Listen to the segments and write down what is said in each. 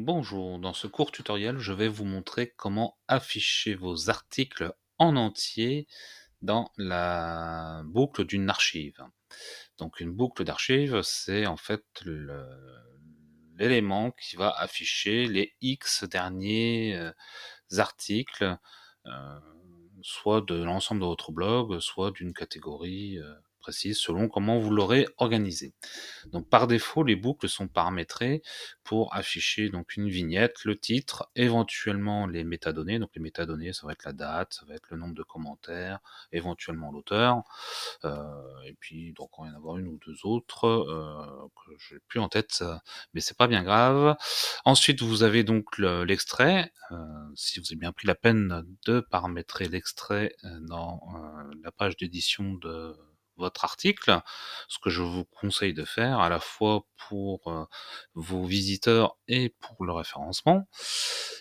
Bonjour, dans ce court tutoriel, je vais vous montrer comment afficher vos articles en entier dans la boucle d'une archive. Donc une boucle d'archive, c'est en fait l'élément qui va afficher les X derniers euh, articles, euh, soit de l'ensemble de votre blog, soit d'une catégorie euh, selon comment vous l'aurez organisé. Donc par défaut, les boucles sont paramétrées pour afficher donc une vignette, le titre, éventuellement les métadonnées. Donc les métadonnées, ça va être la date, ça va être le nombre de commentaires, éventuellement l'auteur. Euh, et puis donc on y en avoir une ou deux autres euh, que je n'ai plus en tête, mais c'est pas bien grave. Ensuite, vous avez donc l'extrait. Euh, si vous avez bien pris la peine de paramétrer l'extrait dans la page d'édition de votre article, ce que je vous conseille de faire à la fois pour vos visiteurs et pour le référencement.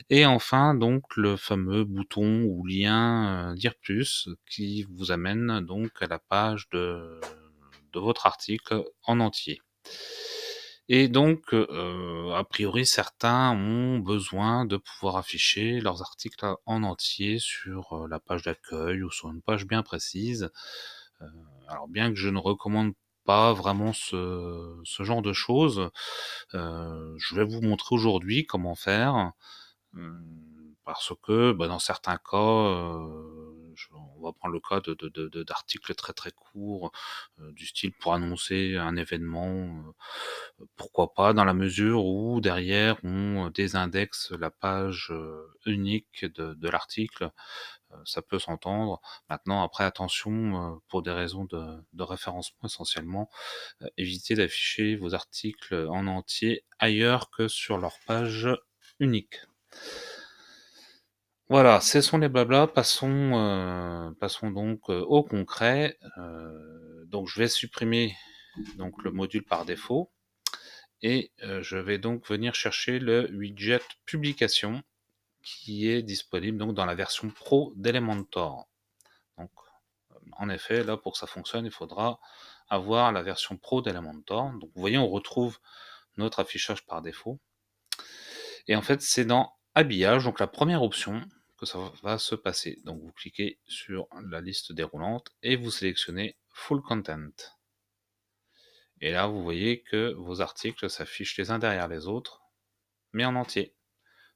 Et enfin, donc, le fameux bouton ou lien dire plus qui vous amène donc à la page de, de votre article en entier. Et donc, a priori, certains ont besoin de pouvoir afficher leurs articles en entier sur la page d'accueil ou sur une page bien précise alors bien que je ne recommande pas vraiment ce, genre de choses, euh, je vais vous montrer aujourd'hui comment faire, euh, parce que bah, dans certains cas, euh, je, on va prendre le cas de, d'articles très très courts, euh, du style pour annoncer un événement, euh, pourquoi pas, dans la mesure où derrière on euh, désindexe la page unique de, l'article, ça peut s'entendre. Maintenant, après, attention, pour des raisons de référencement essentiellement, évitez d'afficher vos articles en entier ailleurs que sur leur page unique. Voilà, sont les blabla, passons, euh, passons donc euh, au concret. Euh, donc je vais supprimer donc, le module par défaut et je vais donc venir chercher le widget publication qui est disponible donc, dans la version pro d'Elementor. Donc en effet, là pour que ça fonctionne, il faudra avoir la version pro d'Elementor. Donc vous voyez, on retrouve notre affichage par défaut. Et en fait, c'est dans habillage, donc la première option, que ça va se passer. Donc vous cliquez sur la liste déroulante et vous sélectionnez Full Content. Et là, vous voyez que vos articles s'affichent les uns derrière les autres, mais en entier.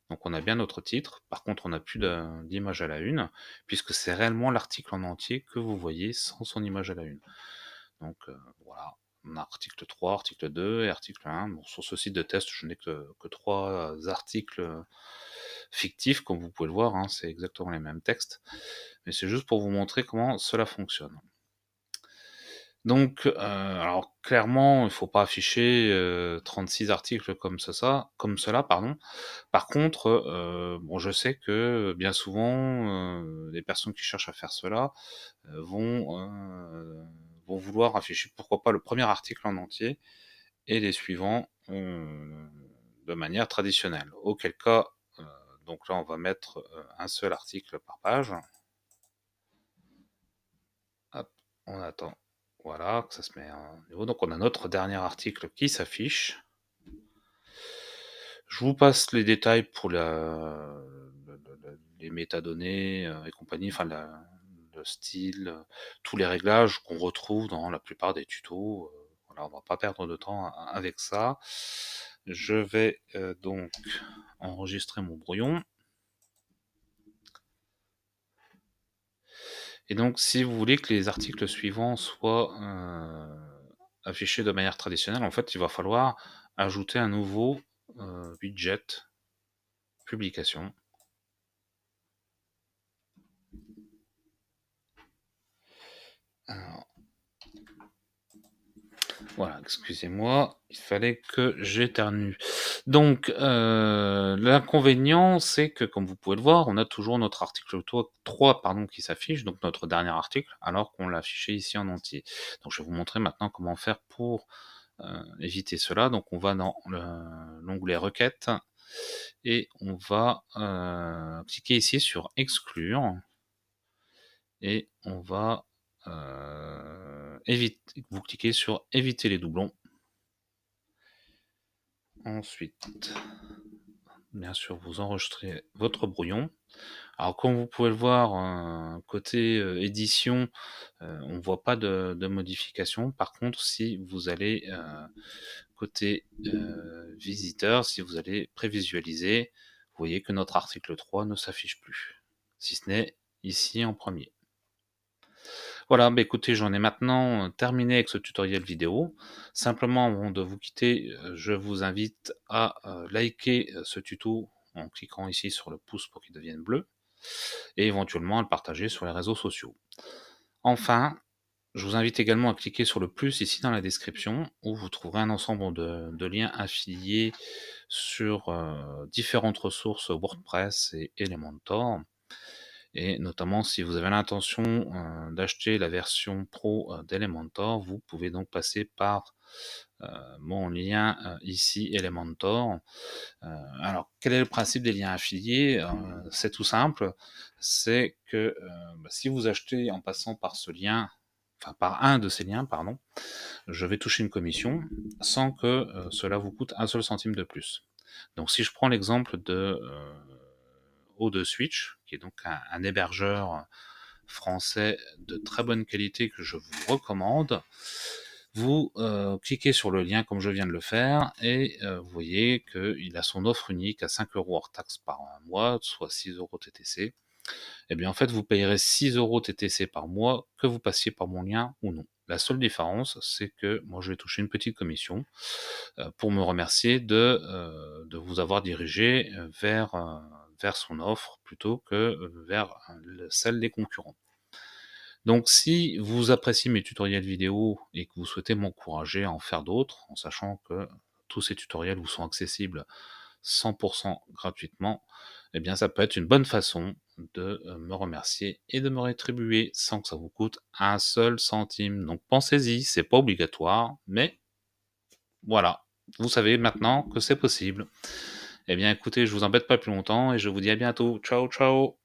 Donc on a bien notre titre, par contre on n'a plus d'image à la une, puisque c'est réellement l'article en entier que vous voyez sans son image à la une. Donc euh, voilà, on a article 3, article 2 et article 1. Bon, sur ce site de test, je n'ai que, que, 3 articles fictif, comme vous pouvez le voir, hein, c'est exactement les mêmes textes, mais c'est juste pour vous montrer comment cela fonctionne. Donc, euh, alors clairement, il ne faut pas afficher 36 euh, articles comme, ça, ça, comme cela. Pardon. Par contre, euh, bon, je sais que bien souvent, les personnes qui cherchent à faire cela vont, vont vouloir afficher, pourquoi pas, le premier article en entier et les suivants de manière traditionnelle. Auquel cas, donc là, on va mettre euh, un seul article par page. Hop, on attend. Voilà, que ça se met en niveau. Donc on a notre dernier article qui s'affiche. Je vous passe les détails pour la, les métadonnées euh, et compagnie, enfin le style, tous les réglages qu'on retrouve dans la plupart des tutos. Euh, voilà, on va pas perdre de temps hein, avec ça. Je vais euh, donc enregistrer mon brouillon. Et donc, si vous voulez que les articles suivants soient euh, affichés de manière traditionnelle, en fait, il va falloir ajouter un nouveau budget euh, widget publication. Voilà, excusez-moi, il fallait que j'éternue. Donc, euh, l'inconvénient, c'est que, comme vous pouvez le voir, on a toujours notre article 3 pardon, qui s'affiche, donc notre dernier article, alors qu'on l'a affiché ici en entier. Donc, je vais vous montrer maintenant comment faire pour euh, éviter cela. Donc, on va dans l'onglet requêtes et on va euh, cliquer ici sur exclure et on va euh, évite, vous cliquez sur éviter les doublons. Ensuite, bien sûr, vous enregistrez votre brouillon. Alors, comme vous pouvez le voir, hein, côté euh, édition, euh, on ne voit pas de, de, modification. Par contre, si vous allez euh, côté visiteur, si vous allez prévisualiser, vous voyez que notre article 3 ne s'affiche plus, si ce n'est ici en premier. Voilà, bah, écoutez, j'en ai maintenant euh, terminé avec ce tutoriel vidéo. Simplement, avant de vous quitter, euh, je vous invite à euh, liker ce tuto en cliquant ici sur le pouce pour qu'il devienne bleu et éventuellement à le partager sur les réseaux sociaux. Enfin, je vous invite également à cliquer sur le plus ici dans la description où vous trouverez un ensemble de, liens affiliés sur différentes ressources WordPress et Elementor. Et notamment, si vous avez l'intention euh, d'acheter la version pro euh, d'Elementor, vous pouvez donc passer par euh, mon lien ici, Elementor. alors, quel est le principe des liens affiliés C'est tout simple. C'est que bah, si vous achetez en passant par ce lien, enfin par un de ces liens, pardon, je vais toucher une commission sans que cela vous coûte un seul centime de plus. Donc si je prends l'exemple de de Switch, qui est donc un, hébergeur euh, français de très bonne qualité que je vous recommande. Vous euh, cliquez sur le lien comme je viens de le faire et euh, vous voyez qu'il a son offre unique à 5 euros hors taxe par mois, soit 6 euros TTC. Et eh bien en fait, vous payerez 6 euros TTC par mois que vous passiez par mon lien ou non. La seule différence, c'est que moi, je vais toucher une petite commission pour me remercier de, de vous avoir dirigé vers, vers son offre plutôt que euh, vers euh, celle des concurrents. Donc si vous appréciez mes tutoriels vidéo et que vous souhaitez m'encourager à en faire d'autres, en sachant que tous ces tutoriels vous sont accessibles 100% gratuitement, eh bien ça peut être une bonne façon de euh, me remercier et de me rétribuer sans que ça vous coûte un seul centime. Donc pensez-y, c'est pas obligatoire, mais voilà, vous savez maintenant que c'est possible. Eh bien, écoutez, je vous embête pas plus longtemps et je vous dis à bientôt. Ciao, ciao.